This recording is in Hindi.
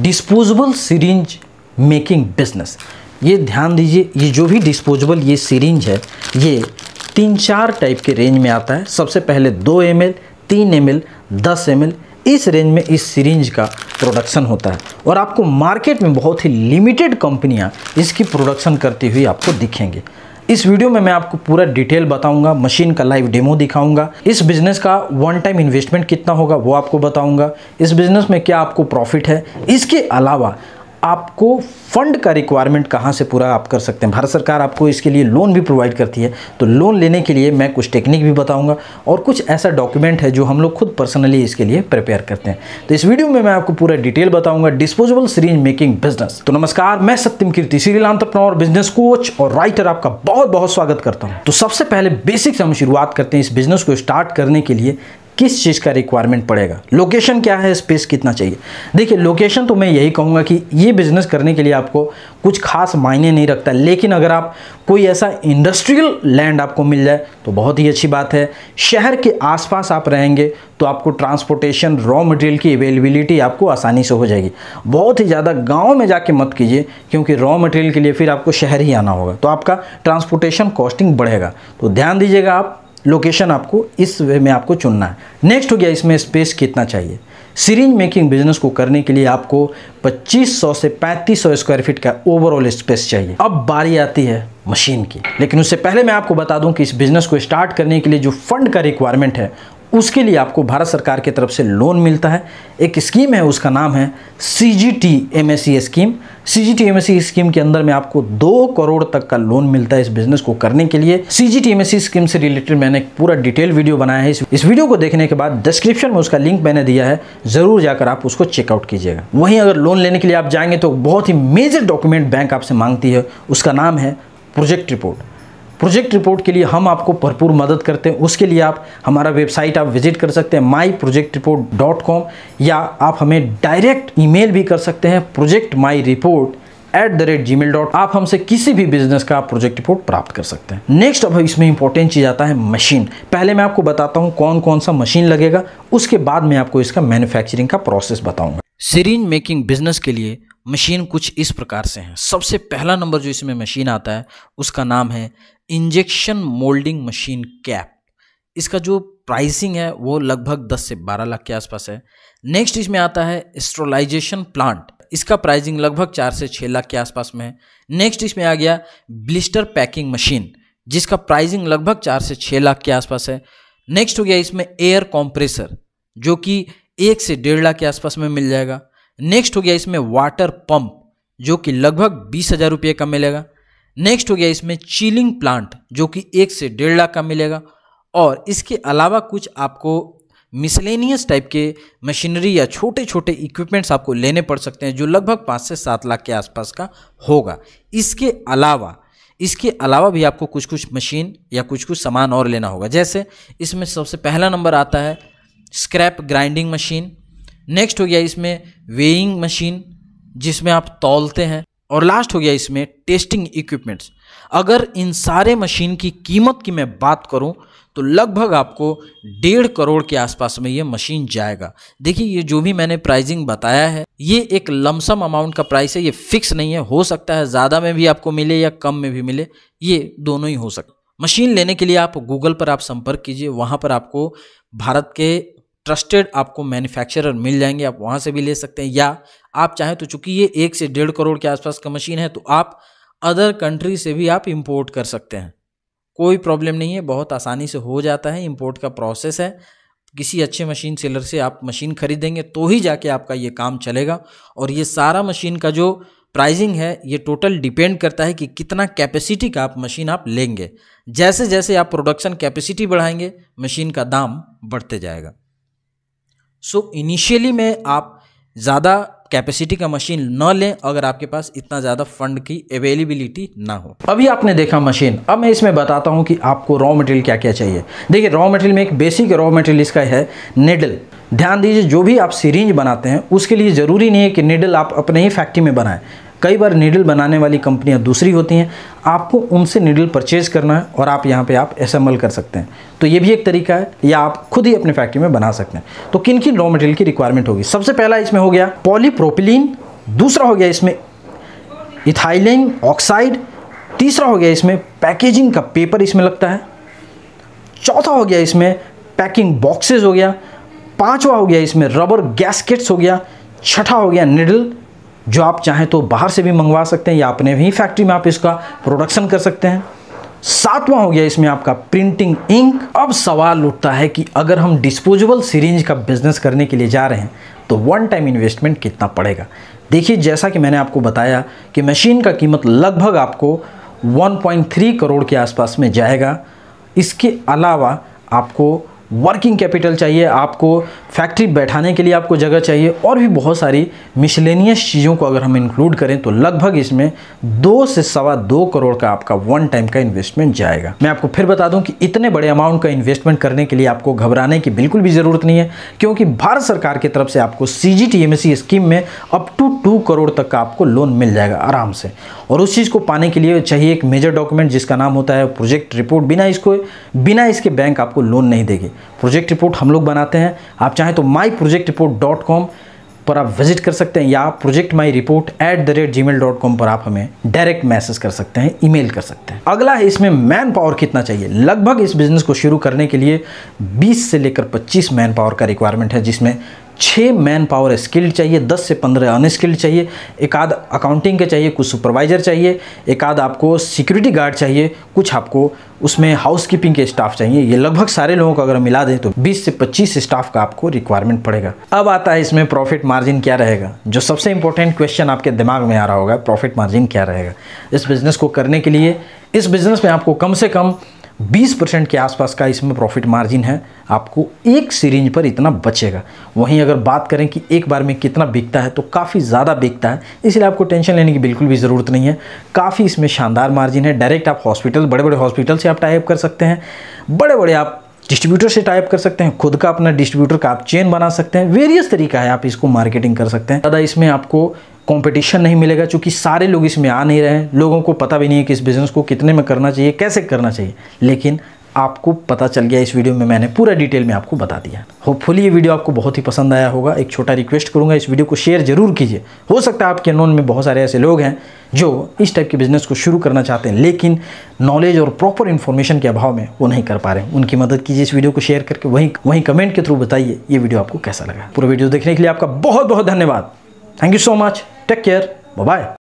डिस्पोजेबल सीरेंज मेकिंग बिजनेस ये ध्यान दीजिए ये जो भी डिस्पोजेबल ये सीरेंज है ये तीन चार टाइप के रेंज में आता है सबसे पहले दो एम एल तीन एम एल दस एम एल इस रेंज में इस सीरेंज का प्रोडक्शन होता है और आपको मार्केट में बहुत ही लिमिटेड कंपनियां इसकी प्रोडक्शन करती हुई आपको दिखेंगे इस वीडियो में मैं आपको पूरा डिटेल बताऊंगा मशीन का लाइव डेमो दिखाऊंगा इस बिजनेस का वन टाइम इन्वेस्टमेंट कितना होगा वो आपको बताऊंगा इस बिजनेस में क्या आपको प्रॉफिट है इसके अलावा आपको फंड का रिक्वायरमेंट कहाँ से पूरा आप कर सकते हैं भारत सरकार आपको इसके लिए लोन भी प्रोवाइड करती है तो लोन लेने के लिए मैं कुछ टेक्निक भी बताऊंगा और कुछ ऐसा डॉक्यूमेंट है जो हम लोग खुद पर्सनली इसके लिए प्रिपेयर करते हैं तो इस वीडियो में मैं आपको पूरा डिटेल बताऊंगा डिस्पोजेबल सीरीज मेकिंग बिजनेस तो नमस्कार मैं Satyam Kirti serial entrepreneur business coach और राइटर आपका बहुत बहुत स्वागत करता हूँ तो सबसे पहले बेसिक से हम शुरुआत करते हैं इस बिजनेस को स्टार्ट करने के लिए किस चीज़ का रिक्वायरमेंट पड़ेगा लोकेशन क्या है स्पेस कितना चाहिए देखिए लोकेशन तो मैं यही कहूँगा कि ये बिज़नेस करने के लिए आपको कुछ खास मायने नहीं रखता लेकिन अगर आप कोई ऐसा इंडस्ट्रियल लैंड आपको मिल जाए तो बहुत ही अच्छी बात है शहर के आसपास आप रहेंगे तो आपको ट्रांसपोर्टेशन रॉ मटेरियल की अवेलेबिलिटी आपको आसानी से हो जाएगी बहुत ही ज़्यादा गाँव में जाके मत कीजिए क्योंकि रॉ मटेरियल के लिए फिर आपको शहर ही आना होगा तो आपका ट्रांसपोर्टेशन कॉस्टिंग बढ़ेगा तो ध्यान दीजिएगा आप लोकेशन आपको इस वे में आपको चुनना है नेक्स्ट हो गया इसमें स्पेस कितना चाहिए सीरिंज मेकिंग बिजनेस को करने के लिए आपको 2500 से 3500 स्क्वायर फीट का ओवरऑल स्पेस चाहिए अब बारी आती है मशीन की लेकिन उससे पहले मैं आपको बता दूं कि इस बिज़नेस को स्टार्ट करने के लिए जो फंड का रिक्वायरमेंट है उसके लिए आपको भारत सरकार की तरफ से लोन मिलता है एक स्कीम है उसका नाम है C G T M S C scheme C G T M S C scheme के अंदर में आपको दो करोड़ तक का लोन मिलता है इस बिजनेस को करने के लिए C G T M S C scheme से रिलेटेड मैंने एक पूरा डिटेल वीडियो बनाया है इस वीडियो को देखने के बाद डिस्क्रिप्शन में उसका लिंक मैंने दिया है ज़रूर जाकर आप उसको चेकआउट कीजिएगा वहीं अगर लोन लेने के लिए आप जाएंगे तो बहुत ही मेजर डॉक्यूमेंट बैंक आपसे मांगती है उसका नाम है प्रोजेक्ट रिपोर्ट प्रोजेक्ट रिपोर्ट के लिए हम आपको भरपूर मदद करते हैं उसके लिए आप हमारा वेबसाइट आप विजिट कर सकते हैं my project report dot com या आप हमें डायरेक्ट ईमेल भी कर सकते हैं project my report at the rate gmail dot आप हमसे किसी भी बिजनेस का प्रोजेक्ट रिपोर्ट प्राप्त कर सकते हैं नेक्स्ट अब इसमें इंपॉर्टेंट चीज़ आता है मशीन पहले मैं आपको बताता हूँ कौन कौन सा मशीन लगेगा उसके बाद मैं आपको इसका मैन्युफैक्चरिंग का प्रोसेस बताऊंगा सीरीन मेकिंग बिजनेस के लिए मशीन कुछ इस प्रकार से हैं सबसे पहला नंबर जो इसमें मशीन आता है उसका नाम है इंजेक्शन मोल्डिंग मशीन कैप इसका जो प्राइसिंग है वो लगभग 10 से 12 लाख के आसपास है नेक्स्ट इसमें आता है स्ट्रोलाइजेशन प्लांट इसका प्राइसिंग लगभग चार से छः लाख के आसपास में है नेक्स्ट इसमें आ गया ब्लिस्टर पैकिंग मशीन जिसका प्राइसिंग लगभग चार से छः लाख के आसपास है नेक्स्ट हो गया इसमें एयर कॉम्प्रेसर जो कि एक से डेढ़ लाख के आसपास में मिल जाएगा नेक्स्ट हो गया इसमें वाटर पंप जो कि लगभग बीस हज़ार रुपये का मिलेगा नेक्स्ट हो गया इसमें चीलिंग प्लांट जो कि एक से डेढ़ लाख का मिलेगा और इसके अलावा कुछ आपको मिसलेनियस टाइप के मशीनरी या छोटे छोटे इक्विपमेंट्स आपको लेने पड़ सकते हैं जो लगभग पाँच से सात लाख के आसपास का होगा इसके अलावा इसके अलावा भी आपको कुछ कुछ मशीन या कुछ कुछ सामान और लेना होगा जैसे इसमें सबसे पहला नंबर आता है स्क्रैप ग्राइंडिंग मशीन नेक्स्ट हो गया इसमें वेइंग मशीन जिसमें आप तौलते हैं और लास्ट हो गया इसमें टेस्टिंग इक्विपमेंट्स अगर इन सारे मशीन की कीमत की मैं बात करूं तो लगभग आपको डेढ़ करोड़ के आसपास में ये मशीन जाएगा देखिए ये जो भी मैंने प्राइसिंग बताया है ये एक लमसम अमाउंट का प्राइस है ये फिक्स नहीं है हो सकता है ज़्यादा में भी आपको मिले या कम में भी मिले ये दोनों ही हो सकता मशीन लेने के लिए आप गूगल पर आप संपर्क कीजिए वहाँ पर आपको भारत के ट्रस्टेड आपको मैन्युफैक्चरर मिल जाएंगे आप वहाँ से भी ले सकते हैं या आप चाहें तो चूंकि ये एक से डेढ़ करोड़ के आसपास का मशीन है तो आप अदर कंट्री से भी आप इम्पोर्ट कर सकते हैं कोई प्रॉब्लम नहीं है बहुत आसानी से हो जाता है इम्पोर्ट का प्रोसेस है किसी अच्छे मशीन सेलर से आप मशीन खरीदेंगे तो ही जाके आपका ये काम चलेगा और ये सारा मशीन का जो प्राइजिंग है ये टोटल डिपेंड करता है कि कितना कैपेसिटी का आप मशीन आप लेंगे जैसे जैसे आप प्रोडक्शन कैपेसिटी बढ़ाएंगे मशीन का दाम बढ़ते जाएगा सो so, इनिशियली में आप ज़्यादा कैपेसिटी का मशीन न लें अगर आपके पास इतना ज़्यादा फंड की अवेलेबिलिटी ना हो अभी आपने देखा मशीन अब मैं इसमें बताता हूँ कि आपको रॉ मटेरियल क्या क्या चाहिए देखिए रॉ मटेरियल में एक बेसिक रॉ मटेरियल इसका है नेडल ध्यान दीजिए जो भी आप सीरीज बनाते हैं उसके लिए ज़रूरी नहीं है कि निडल आप अपने ही फैक्ट्री में बनाएं कई बार नीडल बनाने वाली कंपनियां दूसरी होती हैं आपको उनसे नीडल परचेज करना है और आप यहाँ पे आप असेंबल कर सकते हैं तो ये भी एक तरीका है या आप खुद ही अपने फैक्ट्री में बना सकते हैं तो किन किन रॉ मटेरियल की रिक्वायरमेंट होगी सबसे पहला इसमें हो गया पॉलीप्रोपिलीन दूसरा हो गया इसमें इथाइलिन ऑक्साइड तीसरा हो गया इसमें पैकेजिंग का पेपर इसमें लगता है चौथा हो गया इसमें पैकिंग बॉक्सेस हो गया पांचवा हो गया इसमें रबर गैसकेट्स हो गया छठा हो गया निडल जो आप चाहें तो बाहर से भी मंगवा सकते हैं या अपने ही फैक्ट्री में आप इसका प्रोडक्शन कर सकते हैं सातवां हो गया इसमें आपका प्रिंटिंग इंक अब सवाल उठता है कि अगर हम डिस्पोजेबल सीरेंज का बिजनेस करने के लिए जा रहे हैं तो वन टाइम इन्वेस्टमेंट कितना पड़ेगा देखिए जैसा कि मैंने आपको बताया कि मशीन का कीमत लगभग आपको 1.3 करोड़ के आसपास में जाएगा इसके अलावा आपको वर्किंग कैपिटल चाहिए आपको फैक्ट्री बैठाने के लिए आपको जगह चाहिए और भी बहुत सारी मिशलेनियस चीज़ों को अगर हम इंक्लूड करें तो लगभग इसमें दो से सवा दो करोड़ का आपका वन टाइम का इन्वेस्टमेंट जाएगा मैं आपको फिर बता दूं कि इतने बड़े अमाउंट का इन्वेस्टमेंट करने के लिए आपको घबराने की बिल्कुल भी ज़रूरत नहीं है क्योंकि भारत सरकार की तरफ से आपको सी जी स्कीम में अप टू टू करोड़ तक का आपको लोन मिल जाएगा आराम से और उस चीज़ को पाने के लिए चाहिए एक मेजर डॉक्यूमेंट जिसका नाम होता है प्रोजेक्ट रिपोर्ट बिना इसको बिना इसके बैंक आपको लोन नहीं देगी प्रोजेक्ट रिपोर्ट हम लोग बनाते हैं आप चाहें तो my project report dot com पर आप विजिट कर सकते हैं या project my report at the rate gmail dot com पर आप हमें डायरेक्ट मैसेज कर सकते हैं ईमेल कर सकते हैं अगला है इसमें मैन पावर कितना चाहिए लगभग इस बिजनेस को शुरू करने के लिए 20 से लेकर 25 मैन पावर का रिक्वायरमेंट है जिसमें छः मैन पावर स्किल्ड चाहिए दस से पंद्रह अनस्किल्ड चाहिए एक आध अकाउंटिंग के चाहिए कुछ सुपरवाइज़र चाहिए एक आध आपको सिक्योरिटी गार्ड चाहिए कुछ आपको उसमें हाउस कीपिंग के स्टाफ चाहिए ये लगभग सारे लोगों को अगर मिला दें तो 20 से 25 स्टाफ का आपको रिक्वायरमेंट पड़ेगा अब आता है इसमें प्रॉफिट मार्जिन क्या रहेगा जो सबसे इंपॉर्टेंट क्वेश्चन आपके दिमाग में आ रहा होगा प्रॉफिट मार्जिन क्या रहेगा इस बिज़नेस को करने के लिए इस बिज़नेस में आपको कम से कम 20 परसेंट के आसपास का इसमें प्रॉफिट मार्जिन है आपको एक सीरेंज पर इतना बचेगा वहीं अगर बात करें कि एक बार में कितना बिकता है तो काफ़ी ज़्यादा बिकता है इसलिए आपको टेंशन लेने की बिल्कुल भी ज़रूरत नहीं है काफ़ी इसमें शानदार मार्जिन है डायरेक्ट आप हॉस्पिटल बड़े बड़े हॉस्पिटल से आप टाइप कर सकते हैं बड़े बड़े आप डिस्ट्रीब्यूटर से टाइप कर सकते हैं खुद का अपना डिस्ट्रीब्यूटर का आप चेन बना सकते हैं वेरियस तरीका है आप इसको मार्केटिंग कर सकते हैं ज़्यादा इसमें आपको कंपटीशन नहीं मिलेगा क्योंकि सारे लोग इसमें आ नहीं रहे हैं लोगों को पता भी नहीं है कि इस बिज़नेस को कितने में करना चाहिए कैसे करना चाहिए लेकिन आपको पता चल गया इस वीडियो में मैंने पूरा डिटेल में आपको बता दिया होपफुली ये वीडियो आपको बहुत ही पसंद आया होगा एक छोटा रिक्वेस्ट करूँगा इस वीडियो को शेयर जरूर कीजिए हो सकता है आपके नोन में बहुत सारे ऐसे लोग हैं जो इस टाइप के बिज़नेस को शुरू करना चाहते हैं लेकिन नॉलेज और प्रॉपर इन्फॉर्मेशन के अभाव में वो नहीं कर पा रहे हैं उनकी मदद कीजिए इस वीडियो को शेयर करके वहीं वहीं कमेंट के थ्रू बताइए ये वीडियो आपको कैसा लगा पूरा वीडियो देखने के लिए आपका बहुत बहुत धन्यवाद thank you so much Take care. Bye-bye.